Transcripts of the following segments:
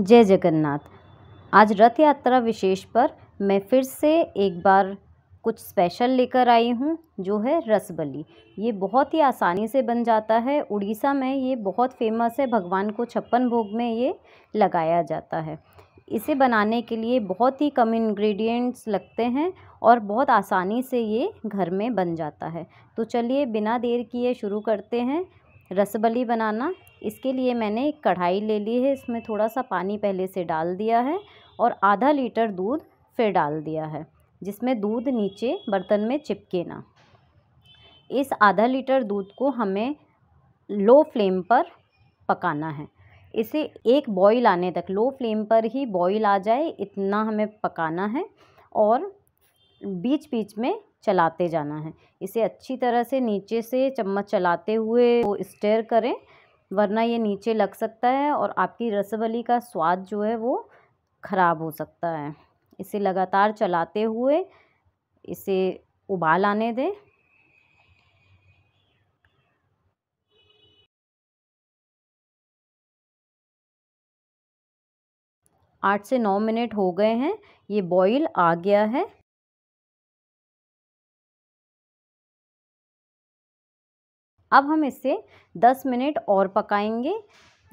जय जगन्नाथ आज रथ यात्रा विशेष पर मैं फिर से एक बार कुछ स्पेशल लेकर आई हूँ जो है रसबली ये बहुत ही आसानी से बन जाता है उड़ीसा में ये बहुत फेमस है भगवान को छप्पन भोग में ये लगाया जाता है इसे बनाने के लिए बहुत ही कम इंग्रेडिएंट्स लगते हैं और बहुत आसानी से ये घर में बन जाता है तो चलिए बिना देर किए शुरू करते हैं रसबली बनाना इसके लिए मैंने एक कढ़ाई ले ली है इसमें थोड़ा सा पानी पहले से डाल दिया है और आधा लीटर दूध फिर डाल दिया है जिसमें दूध नीचे बर्तन में चिपके ना इस आधा लीटर दूध को हमें लो फ्लेम पर पकाना है इसे एक बॉईल आने तक लो फ्लेम पर ही बॉईल आ जाए इतना हमें पकाना है और बीच बीच में चलाते जाना है इसे अच्छी तरह से नीचे से चम्मच चलाते हुए वो स्टेयर करें वरना ये नीचे लग सकता है और आपकी रसबली का स्वाद जो है वो ख़राब हो सकता है इसे लगातार चलाते हुए इसे उबाल आने दें आठ से नौ मिनट हो गए हैं ये बॉईल आ गया है अब हम इसे 10 मिनट और पकाएंगे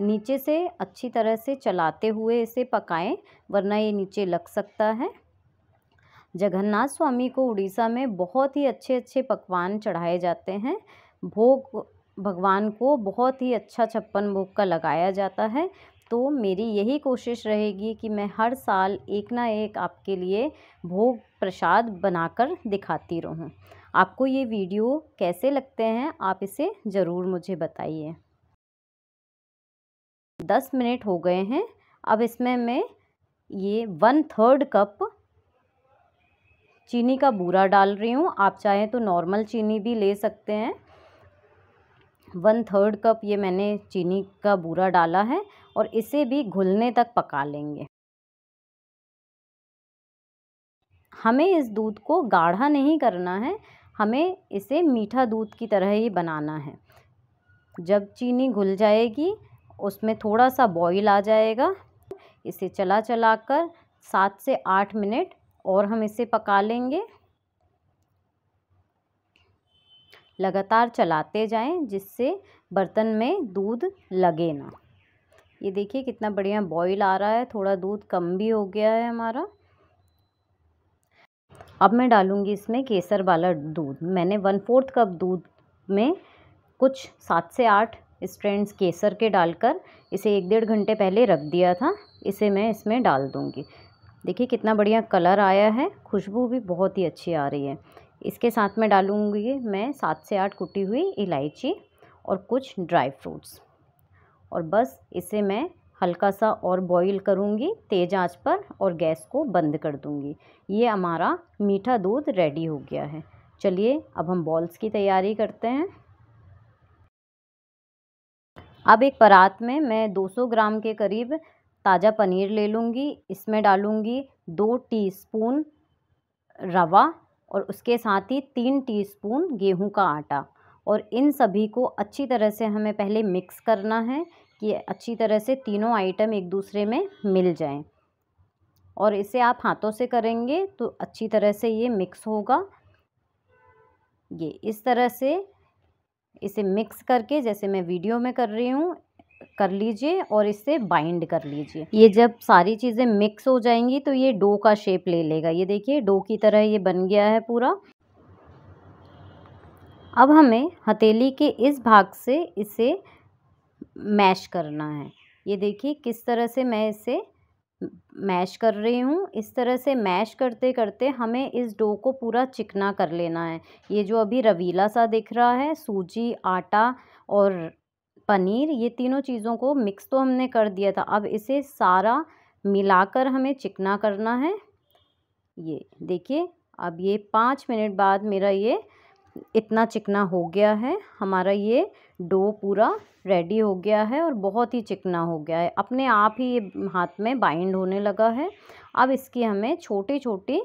नीचे से अच्छी तरह से चलाते हुए इसे पकाएं वरना ये नीचे लग सकता है जगन्नाथ स्वामी को उड़ीसा में बहुत ही अच्छे अच्छे पकवान चढ़ाए जाते हैं भोग भगवान को बहुत ही अच्छा छप्पन भोग का लगाया जाता है तो मेरी यही कोशिश रहेगी कि मैं हर साल एक ना एक आपके लिए भोग प्रसाद बनाकर दिखाती रहूं आपको ये वीडियो कैसे लगते हैं आप इसे ज़रूर मुझे बताइए दस मिनट हो गए हैं अब इसमें मैं ये वन थर्ड कप चीनी का बूरा डाल रही हूँ आप चाहें तो नॉर्मल चीनी भी ले सकते हैं वन थर्ड कप ये मैंने चीनी का बूरा डाला है और इसे भी घुलने तक पका लेंगे हमें इस दूध को गाढ़ा नहीं करना है हमें इसे मीठा दूध की तरह ही बनाना है जब चीनी घुल जाएगी उसमें थोड़ा सा बॉईल आ जाएगा इसे चला चला कर सात से आठ मिनट और हम इसे पका लेंगे लगातार चलाते जाएं जिससे बर्तन में दूध लगे ना ये देखिए कितना बढ़िया बॉईल आ रहा है थोड़ा दूध कम भी हो गया है हमारा अब मैं डालूँगी इसमें केसर वाला दूध मैंने वन फोर्थ कप दूध में कुछ सात से आठ स्ट्रेंड्स केसर के डालकर इसे एक डेढ़ घंटे पहले रख दिया था इसे मैं इसमें डाल दूँगी देखिए कितना बढ़िया कलर आया है खुशबू भी बहुत ही अच्छी आ रही है इसके साथ में डालूँगी मैं सात से आठ कुटी हुई इलायची और कुछ ड्राई फ्रूट्स और बस इसे मैं हल्का सा और बॉईल करूँगी तेज़ आंच पर और गैस को बंद कर दूँगी ये हमारा मीठा दूध रेडी हो गया है चलिए अब हम बॉल्स की तैयारी करते हैं अब एक परात में मैं 200 ग्राम के करीब ताज़ा पनीर ले लूँगी इसमें डालूँगी दो टीस्पून रवा और उसके साथ ही तीन टीस्पून गेहूं का आटा और इन सभी को अच्छी तरह से हमें पहले मिक्स करना है कि अच्छी तरह से तीनों आइटम एक दूसरे में मिल जाएं और इसे आप हाथों से करेंगे तो अच्छी तरह से ये मिक्स होगा ये इस तरह से इसे मिक्स करके जैसे मैं वीडियो में कर रही हूँ कर लीजिए और इसे बाइंड कर लीजिए ये जब सारी चीज़ें मिक्स हो जाएंगी तो ये डो का शेप ले लेगा ये देखिए डो की तरह ये बन गया है पूरा अब हमें हथेली के इस भाग से इसे मैश करना है ये देखिए किस तरह से मैं इसे मैश कर रही हूँ इस तरह से मैश करते करते हमें इस डो को पूरा चिकना कर लेना है ये जो अभी रवीला सा दिख रहा है सूजी आटा और पनीर ये तीनों चीज़ों को मिक्स तो हमने कर दिया था अब इसे सारा मिलाकर हमें चिकना करना है ये देखिए अब ये पाँच मिनट बाद मेरा ये इतना चिकना हो गया है हमारा ये डो पूरा रेडी हो गया है और बहुत ही चिकना हो गया है अपने आप ही ये हाथ में बाइंड होने लगा है अब इसकी हमें छोटी छोटी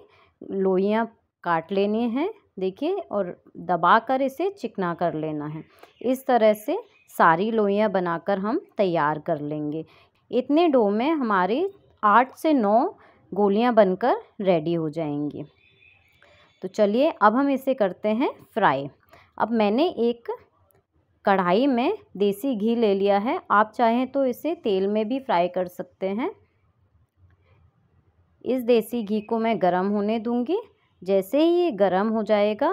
लोइयाँ काट लेनी है देखिए और दबा कर इसे चिकना कर लेना है इस तरह से सारी लोइयाँ बनाकर हम तैयार कर लेंगे इतने डो में हमारी आठ से नौ गोलियाँ बनकर रेडी हो जाएंगी तो चलिए अब हम इसे करते हैं फ्राई अब मैंने एक कढ़ाई में देसी घी ले लिया है आप चाहें तो इसे तेल में भी फ्राई कर सकते हैं इस देसी घी को मैं गरम होने दूंगी जैसे ही ये गरम हो जाएगा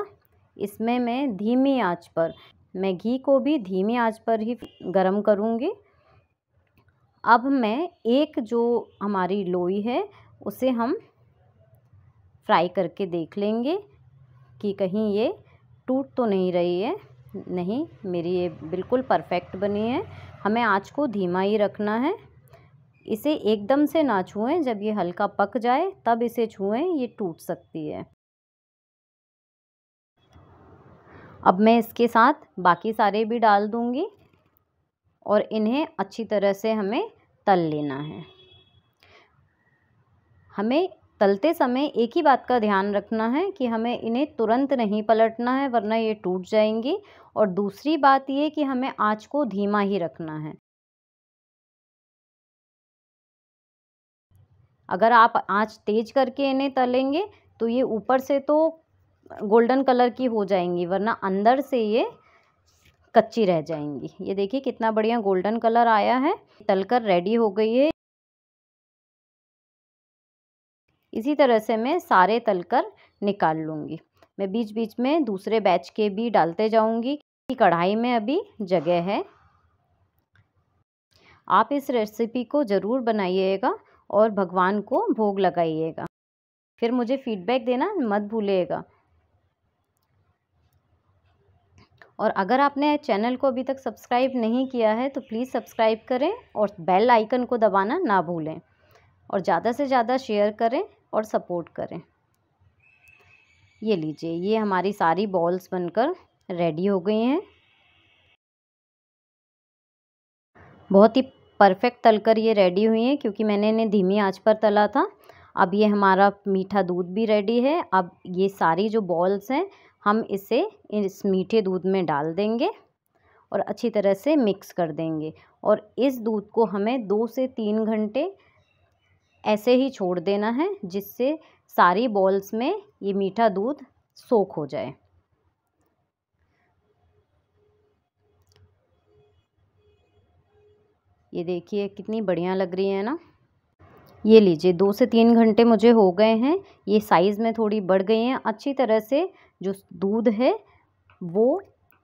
इसमें मैं धीमी आंच पर मैं घी को भी धीमी आंच पर ही गरम करूँगी अब मैं एक जो हमारी लोई है उसे हम फ्राई करके देख लेंगे कि कहीं ये टूट तो नहीं रही है नहीं मेरी ये बिल्कुल परफेक्ट बनी है हमें आँच को धीमा ही रखना है इसे एकदम से ना छुएं जब ये हल्का पक जाए तब इसे छुएं ये टूट सकती है अब मैं इसके साथ बाकी सारे भी डाल दूँगी और इन्हें अच्छी तरह से हमें तल लेना है हमें तलते समय एक ही बात का ध्यान रखना है कि हमें इन्हें तुरंत नहीं पलटना है वरना ये टूट जाएंगी और दूसरी बात ये कि हमें आँच को धीमा ही रखना है अगर आप आँच तेज करके इन्हें तलेंगे तो ये ऊपर से तो गोल्डन कलर की हो जाएंगी वरना अंदर से ये कच्ची रह जाएंगी ये देखिए कितना बढ़िया गोल्डन कलर आया है तलकर रेडी हो गई है इसी तरह से मैं सारे तल कर निकाल लूँगी मैं बीच बीच में दूसरे बैच के भी डालते जाऊँगी कि कढ़ाई में अभी जगह है आप इस रेसिपी को ज़रूर बनाइएगा और भगवान को भोग लगाइएगा फिर मुझे फीडबैक देना मत भूलिएगा और अगर आपने चैनल को अभी तक सब्सक्राइब नहीं किया है तो प्लीज़ सब्सक्राइब करें और बेल आइकन को दबाना ना भूलें और ज़्यादा से ज़्यादा शेयर करें और सपोर्ट करें ये लीजिए ये हमारी सारी बॉल्स बनकर रेडी हो गई हैं बहुत ही परफेक्ट तलकर ये रेडी हुई हैं क्योंकि मैंने इन्हें धीमी आंच पर तला था अब ये हमारा मीठा दूध भी रेडी है अब ये सारी जो बॉल्स हैं हम इसे इस मीठे दूध में डाल देंगे और अच्छी तरह से मिक्स कर देंगे और इस दूध को हमें दो से तीन घंटे ऐसे ही छोड़ देना है जिससे सारी बॉल्स में ये मीठा दूध सोख हो जाए ये देखिए कितनी बढ़िया लग रही है ना ये लीजिए दो से तीन घंटे मुझे हो गए हैं ये साइज़ में थोड़ी बढ़ गई हैं अच्छी तरह से जो दूध है वो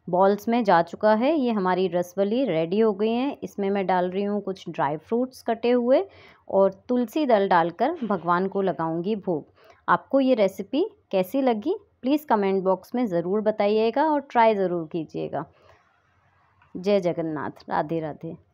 बॉल्स में जा चुका है ये हमारी रसवली रेडी हो गई है इसमें मैं डाल रही हूँ कुछ ड्राई फ्रूट्स कटे हुए और तुलसी दल डालकर भगवान को लगाऊंगी भोग आपको ये रेसिपी कैसी लगी प्लीज़ कमेंट बॉक्स में ज़रूर बताइएगा और ट्राई ज़रूर कीजिएगा जय जगन्नाथ राधे राधे